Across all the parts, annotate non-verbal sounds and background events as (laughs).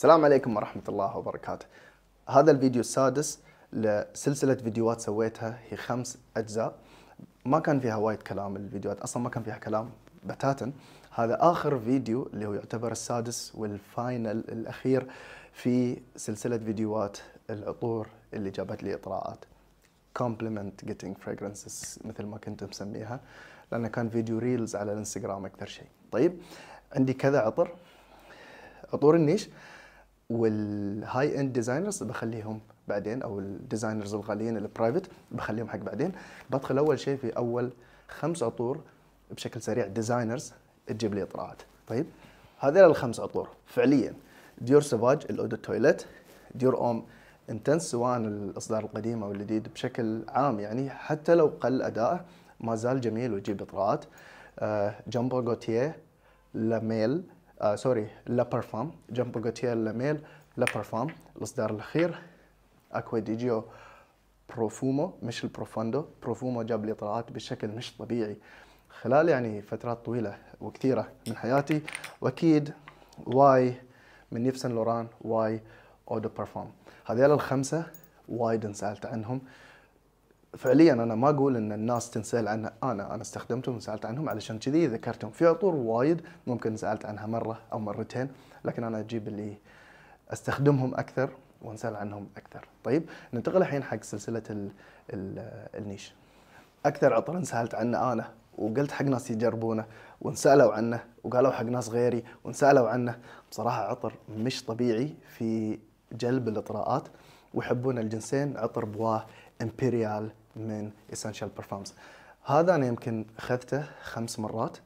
السلام عليكم ورحمة الله وبركاته هذا الفيديو السادس لسلسلة فيديوهات سويتها هي خمس أجزاء ما كان فيها وايد كلام الفيديوهات أصلا ما كان فيها كلام بتاتا هذا آخر فيديو اللي هو يعتبر السادس والفاينل الأخير في سلسلة فيديوهات العطور اللي جابت لي إطراءات compliment getting fragrances مثل ما كنت مسميها لأنه كان فيديو ريلز على الانستغرام أكثر شيء طيب عندي كذا عطر عطور النيش والهاي اند ديزاينرز بخليهم بعدين او الديزاينرز الغاليين البرايفت بخليهم حق بعدين بدخل اول شيء في اول خمس عطور بشكل سريع ديزاينرز تجيب لي اطراءات طيب هذول الخمس عطور فعليا ديور سافاج الاودو تويلت ديور اوم انتنس سواء الاصدار القديم او الجديد بشكل عام يعني حتى لو قل ادائه ما زال جميل ويجيب اطراءات جامبو جوتيه لاميل آه سوري لا بارفام جنبو غوتيال لاميل لا بارفام الاصدار الاخير اكوا دي جيو بروفومو مش البروفوندو بروفومو جاب لي طلعات بشكل مش طبيعي خلال يعني فترات طويلة وكثيرة من حياتي وأكيد واي من نيفسن لوران واي أو دو بارفوم هذيل الخمسة وايد انسألت عنهم فعليا انا ما اقول ان الناس تنسال عنها انا انا استخدمتهم وسالت عنهم علشان كذي ذكرتهم في عطور وايد ممكن سالت عنها مره او مرتين لكن انا اجيب اللي استخدمهم اكثر ونسال عنهم اكثر طيب ننتقل الحين حق سلسله ال ال النيش اكثر عطر سالت عنه انا وقلت حق ناس يجربونه وانسالوا عنه وقالوا حق ناس غيري وانسالوا عنه بصراحه عطر مش طبيعي في جلب الاطراءات ويحبون الجنسين عطر بواه امبريال من اسنشال برفامز هذا انا يمكن اخذته خمس مرات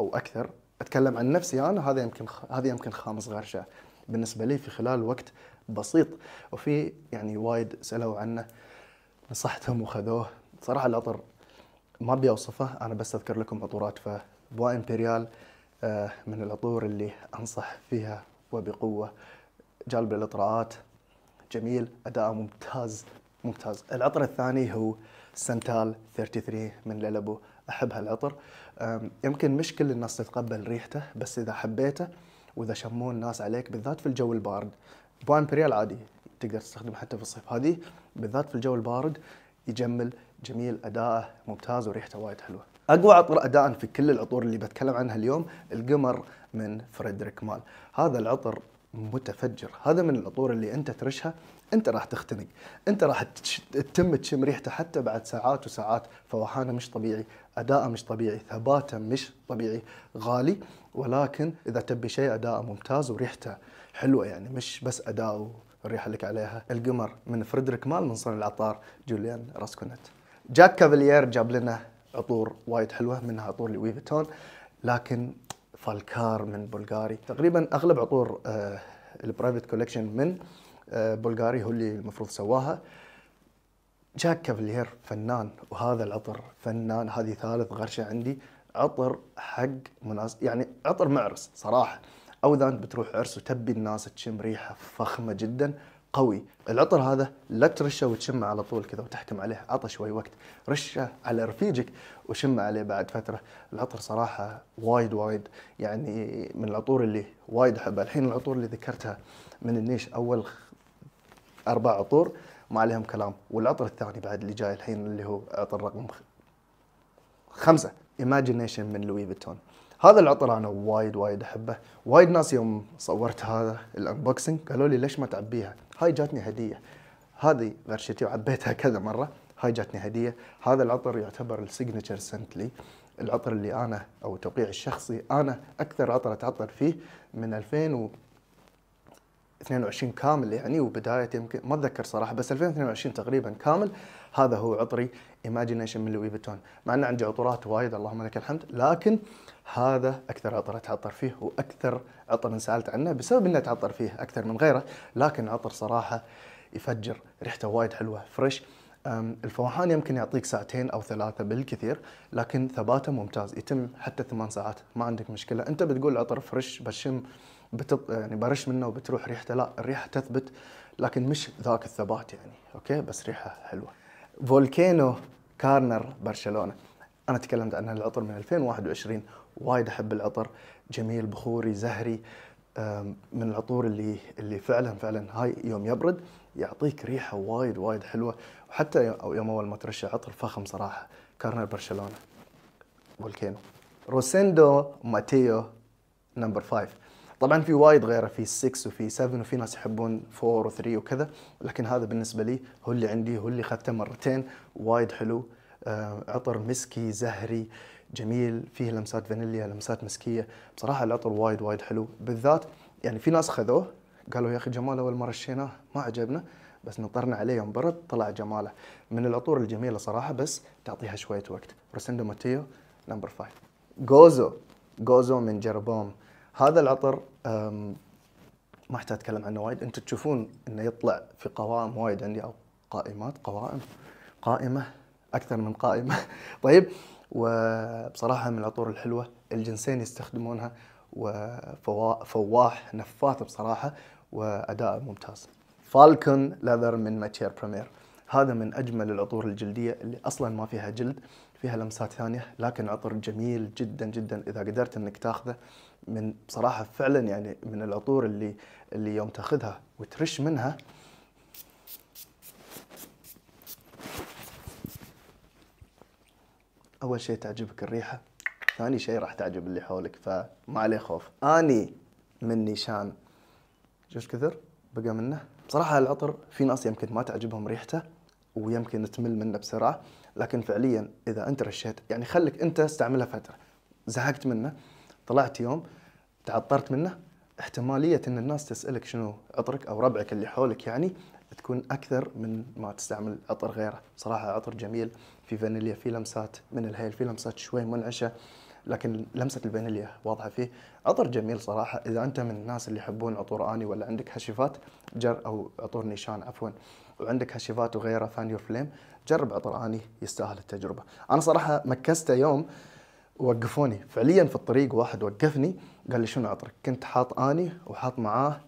او اكثر اتكلم عن نفسي انا هذا يمكن هذا يمكن خامس غرشه بالنسبه لي في خلال وقت بسيط وفي يعني وايد سالوا عنه نصحتهم وخذوه صراحه العطر ما ابي اوصفه انا بس اذكر لكم عطورات فبوا امبريال آه، من العطور اللي انصح فيها وبقوه جلب الاطراءات جميل اداءه ممتاز ممتاز العطر الثاني هو سنتال 33 من ليلابو احب هالعطر يمكن مش كل الناس تتقبل ريحته بس اذا حبيته واذا شموه الناس عليك بالذات في الجو البارد بوان بريال عادي تقدر تستخدمه حتى في الصيف هذه بالذات في الجو البارد يجمل جميل اداءه ممتاز وريحته وايد حلوه اقوى عطر اداء في كل العطور اللي بتكلم عنها اليوم القمر من فريدريك مال هذا العطر متفجر هذا من العطور اللي انت ترشها انت راح تختنق انت راح تتم تشم ريحته حتى بعد ساعات وساعات فوحانه مش طبيعي اداءه مش طبيعي ثباته مش طبيعي غالي ولكن اذا تبي شيء اداءه ممتاز وريحته حلوه يعني مش بس اداءه الريحه لك عليها القمر من فريدريك مال من صنع العطار جوليان راسكونت جاك كافاليير جاب لنا عطور وايد حلوه منها عطور لوي لكن فالكار من بلغاري تقريبا اغلب عطور آه، البرايفت كولكشن من آه، بلغاري هو اللي المفروض سواها جاك كافلير فنان وهذا العطر فنان هذه ثالث غرشه عندي عطر حق مناسب يعني عطر معرس صراحه او اذا انت بتروح عرس وتبي الناس تشم ريحه فخمه جدا قوي العطر هذا لا ترشه وتشمه على طول كذا وتحكم عليه عطى شوي وقت رشه على رفيجك وشمه عليه بعد فتره العطر صراحه وايد وايد يعني من العطور اللي وايد احبها الحين العطور اللي ذكرتها من النيش اول اربع عطور ما عليهم كلام والعطر الثاني بعد اللي جاي الحين اللي هو عطر رقم خمسه ايماجينيشن من لوي فيتون هذا العطر انا وايد وايد احبه وايد ناس يوم صورت هذا الانبوكسنج قالوا لي ليش ما تعبيها هاي جاتني هديه هذه غرشتي وعبيتها كذا مره هاي جاتني هديه هذا العطر يعتبر السيجنتشر سنت لي العطر اللي انا او توقيعي الشخصي انا اكثر عطر اتعطر فيه من 2000 و 22 كامل يعني وبداية يمكن ما اتذكر صراحه بس 2022 تقريبا كامل هذا هو عطري ايماجينيشن من لوي فيتون مع انه عندي عطورات وايد اللهم لك الحمد لكن هذا اكثر عطر اتعطر فيه واكثر عطر انسالت عنه بسبب اني اتعطر فيه اكثر من غيره لكن عطر صراحه يفجر ريحته وايد حلوه فريش الفوحان يمكن يعطيك ساعتين او ثلاثه بالكثير لكن ثباته ممتاز يتم حتى ثمان ساعات ما عندك مشكله انت بتقول عطر فريش بشم بتط... يعني برش منه وبتروح ريحته لا الريحه تثبت لكن مش ذاك الثبات يعني اوكي بس ريحه حلوه فولكينو كارنر برشلونه انا تكلمت عن العطر من 2021 وايد احب العطر جميل بخوري زهري من العطور اللي اللي فعلا فعلا هاي يوم يبرد يعطيك ريحه وايد وايد حلوه وحتى يوم اول ما ترشح عطر فخم صراحه كارنر برشلونه فولكينو روسيندو ماتيو نمبر 5 طبعا في وايد غيره في 6 وفي 7 وفي ناس يحبون 4 و3 وكذا لكن هذا بالنسبه لي هو اللي عندي هو اللي اخذته مرتين وايد حلو آه، عطر مسكي زهري جميل فيه لمسات فانيليا لمسات مسكيه بصراحه العطر وايد وايد حلو بالذات يعني في ناس خذوه قالوا يا اخي جمال اول مره رشيناه ما عجبنا بس نطرنا عليه يوم برد طلع جماله من العطور الجميله صراحه بس تعطيها شويه وقت رسندو ماتيو نمبر 5 جوزو جوزو من جربوم هذا العطر ما احتاج اتكلم عنه وايد انتم تشوفون انه يطلع في قوائم وايد عندي او قائمات قوائم قائمه اكثر من قائمه (laughs) طيب وبصراحه من العطور الحلوه الجنسين يستخدمونها وفواح نفاث بصراحه واداء ممتاز فالكون لذر من ماتشير بريمير هذا من اجمل العطور الجلديه اللي اصلا ما فيها جلد فيها لمسات ثانيه لكن عطر جميل جدا جدا اذا قدرت انك تاخذه من بصراحه فعلا يعني من العطور اللي اللي يوم تاخذها وترش منها اول شيء تعجبك الريحه ثاني شيء راح تعجب اللي حولك فما عليه خوف اني من نيشان جوش كثر بقى منه بصراحه العطر في ناس يمكن ما تعجبهم ريحته ويمكن تمل منه بسرعه لكن فعليا اذا انت رشيت يعني خليك انت استعملها فتره زهقت منه طلعت يوم تعطرت منه احتماليه ان الناس تسالك شنو عطرك او ربعك اللي حولك يعني تكون اكثر من ما تستعمل عطر غيره صراحه عطر جميل في فانيليا في لمسات من الهيل في لمسات شوي منعشه لكن لمسه الفانيليا واضحه فيه عطر جميل صراحه اذا انت من الناس اللي يحبون عطور اني ولا عندك هشيفات جر او عطور نيشان عفوا وعندك هشيفات وغيره فان يور فليم جرب عطر اني يستاهل التجربه انا صراحه مكسته يوم وقفوني فعليا في الطريق واحد وقفني قال لي شنو عطرك كنت حاط اني وحاط معاه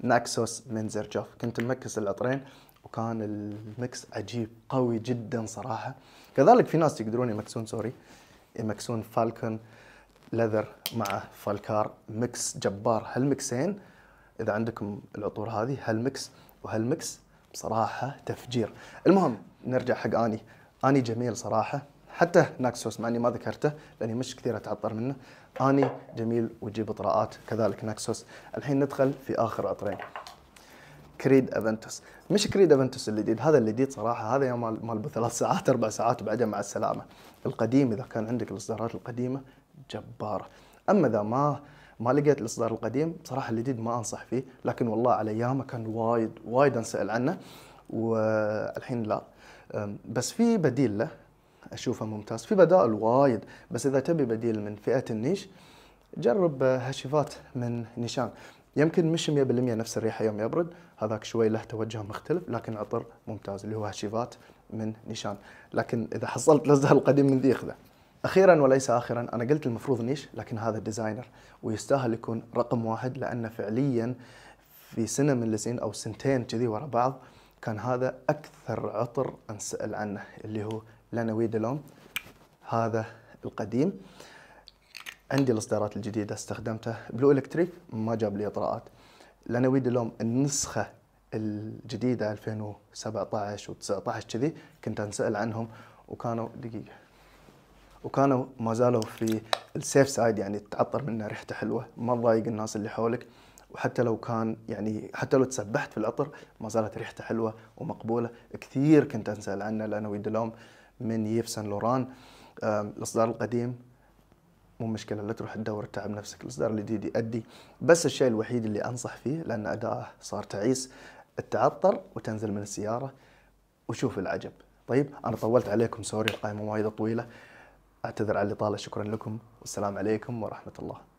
ناكسوس من زرجوف كنت ممكس العطرين وكان المكس عجيب قوي جدا صراحه كذلك في ناس يقدرون يمكسون سوري يمكسون فالكون لذر مع فالكار مكس جبار هالمكسين اذا عندكم العطور هذه هالمكس وهالمكس بصراحه تفجير المهم نرجع حق اني اني جميل صراحه حتى ناكسوس مع اني ما ذكرته لاني مش كثير اتعطر منه اني جميل وجيب اطراءات كذلك ناكسوس الحين ندخل في اخر عطرين كريد افنتوس مش كريد افنتوس الجديد هذا الجديد صراحه هذا يا مال مال ثلاث ساعات اربع ساعات وبعدين مع السلامه القديم اذا كان عندك الاصدارات القديمه جباره اما اذا ما ما لقيت الاصدار القديم بصراحه الجديد ما انصح فيه لكن والله على ايامه كان وايد وايد انسال عنه والحين لا بس في بديل له اشوفه ممتاز في بدائل وايد بس اذا تبي بديل من فئه النيش جرب هاشيفات من نيشان يمكن مش 100% نفس الريحه يوم يبرد هذاك شوي له توجه مختلف لكن عطر ممتاز اللي هو هاشيفات من نيشان لكن اذا حصلت الازهر القديم من ذي اخذه اخيرا وليس اخرا انا قلت المفروض نيش لكن هذا ديزاينر ويستاهل يكون رقم واحد لانه فعليا في سنه من السنين او سنتين كذي ورا بعض كان هذا اكثر عطر انسال عنه اللي هو لا نويد لهم هذا القديم عندي الاصدارات الجديده استخدمتها بلو الكتريك ما جاب لي اطراءات لا نويد لهم النسخه الجديده 2017 و19 كذي كنت انسال عنهم وكانوا دقيقه وكانوا ما زالوا في السيف سايد يعني تعطر منه ريحته حلوه ما تضايق الناس اللي حولك وحتى لو كان يعني حتى لو تسبحت في العطر ما زالت ريحته حلوه ومقبوله كثير كنت انسال عنه لانه يدلهم من ييف سان لوران الاصدار القديم مو مشكله لا تروح تدور تعب نفسك الاصدار الجديد يأدي بس الشيء الوحيد اللي انصح فيه لان اداءه صار تعيس تعطر وتنزل من السياره وشوف العجب طيب انا طولت عليكم سوري القائمه وايد طويله اعتذر على الاطاله شكرا لكم والسلام عليكم ورحمه الله